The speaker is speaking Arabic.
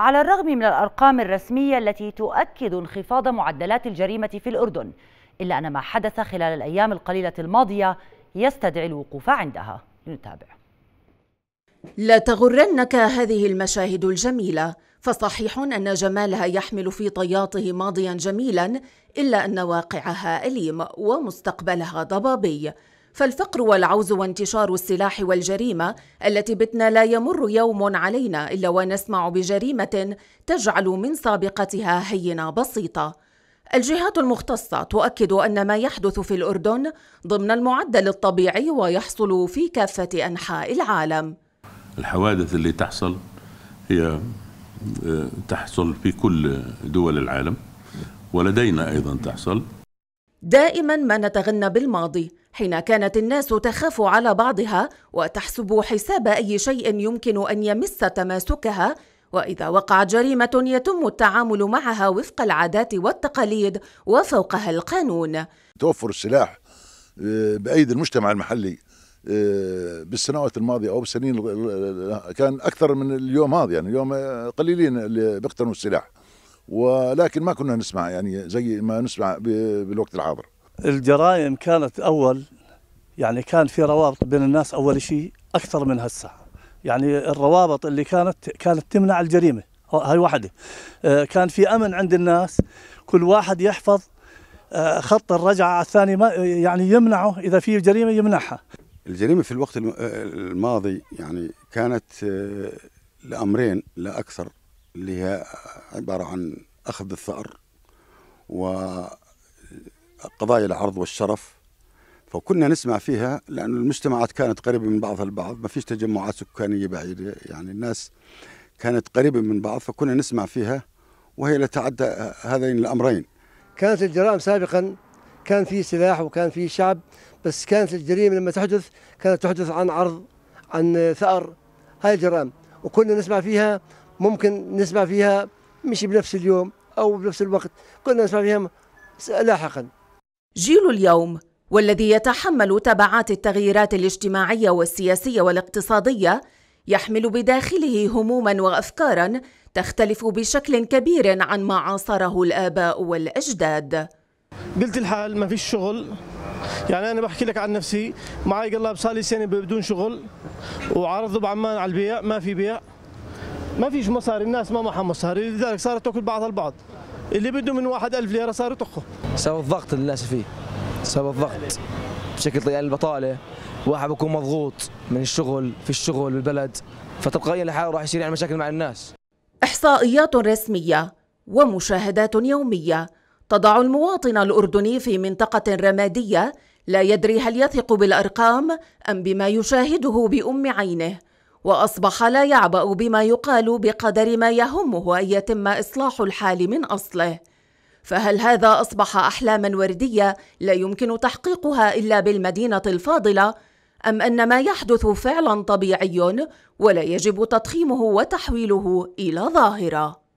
على الرغم من الأرقام الرسمية التي تؤكد انخفاض معدلات الجريمة في الأردن إلا أن ما حدث خلال الأيام القليلة الماضية يستدعي الوقوف عندها نتابع لا تغرنك هذه المشاهد الجميلة فصحيح أن جمالها يحمل في طياته ماضيا جميلا إلا أن واقعها أليم ومستقبلها ضبابي فالفقر والعوز وانتشار السلاح والجريمه التي بتنا لا يمر يوم علينا الا ونسمع بجريمه تجعل من سابقتها هينه بسيطه الجهات المختصه تؤكد ان ما يحدث في الاردن ضمن المعدل الطبيعي ويحصل في كافه انحاء العالم الحوادث اللي تحصل هي آه، تحصل في كل دول العالم ولدينا ايضا تحصل دائما ما نتغنى بالماضي حين كانت الناس تخاف على بعضها وتحسب حساب أي شيء يمكن أن يمس تماسكها وإذا وقعت جريمة يتم التعامل معها وفق العادات والتقاليد وفوقها القانون توفر السلاح آه، بأيدي المجتمع المحلي آه، بالسنوات الماضية أو بالسنين كان أكثر من اليوم هذا يعني اليوم قليلين اللي بيقتنوا السلاح ولكن ما كنا نسمع يعني زي ما نسمع بالوقت الحاضر الجرائم كانت أول يعني كان في روابط بين الناس أول شيء أكثر من هسه يعني الروابط اللي كانت كانت تمنع الجريمة هاي واحدة آه، كان في أمن عند الناس كل واحد يحفظ آه، خط الرجعة على الثاني ما يعني يمنعه إذا في جريمة يمنعها الجريمة في الوقت الماضي يعني كانت آه، لأمرين لا أكثر اللي هي عبارة عن أخذ الثأر و قضايا العرض والشرف فكنا نسمع فيها لأن المجتمعات كانت قريبة من بعضها البعض ما فيش تجمعات سكانية بعيدة يعني الناس كانت قريبة من بعض فكنا نسمع فيها وهي لا تعدى هذين الأمرين كانت الجرائم سابقا كان في سلاح وكان في شعب بس كانت الجريمة لما تحدث كانت تحدث عن عرض عن ثأر هاي الجرائم وكنا نسمع فيها ممكن نسمع فيها مش بنفس اليوم أو بنفس الوقت كنا نسمع فيها لاحقا جيل اليوم والذي يتحمل تبعات التغييرات الاجتماعيه والسياسيه والاقتصاديه يحمل بداخله هموما وافكارا تختلف بشكل كبير عن ما عاصره الاباء والاجداد قلت الحال ما فيش شغل يعني انا بحكي لك عن نفسي معي قلاب صار لي سنه بدون شغل وعرضه بعمان على البيع ما في بيع ما فيش مصاري الناس ما معها مصاري لذلك صارت تاكل بعضها البعض اللي بده من واحد ألف ليرة صار يطخه بسبب الضغط اللي الناس فيه بسبب الضغط بشكل طيب البطالة واحد بكون مضغوط من الشغل في الشغل بالبلد فتلقائيا لحاله راح يصير يعني مشاكل مع الناس إحصائيات رسمية ومشاهدات يومية تضع المواطن الأردني في منطقة رمادية لا يدري هل يثق بالأرقام أم بما يشاهده بأم عينه واصبح لا يعبا بما يقال بقدر ما يهمه ان يتم اصلاح الحال من اصله فهل هذا اصبح احلاما ورديه لا يمكن تحقيقها الا بالمدينه الفاضله ام ان ما يحدث فعلا طبيعي ولا يجب تضخيمه وتحويله الى ظاهره